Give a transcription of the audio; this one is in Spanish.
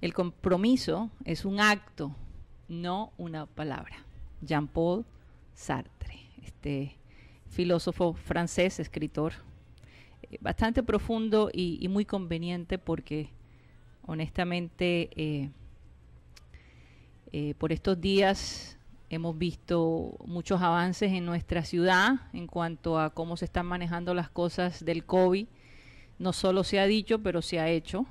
El compromiso es un acto, no una palabra. Jean-Paul Sartre, este filósofo francés, escritor, eh, bastante profundo y, muy conveniente porque honestamente eh, eh, por estos días hemos visto muchos avances en nuestra ciudad en cuanto a cómo se están manejando las cosas del COVID. No solo se ha dicho, pero se ha hecho.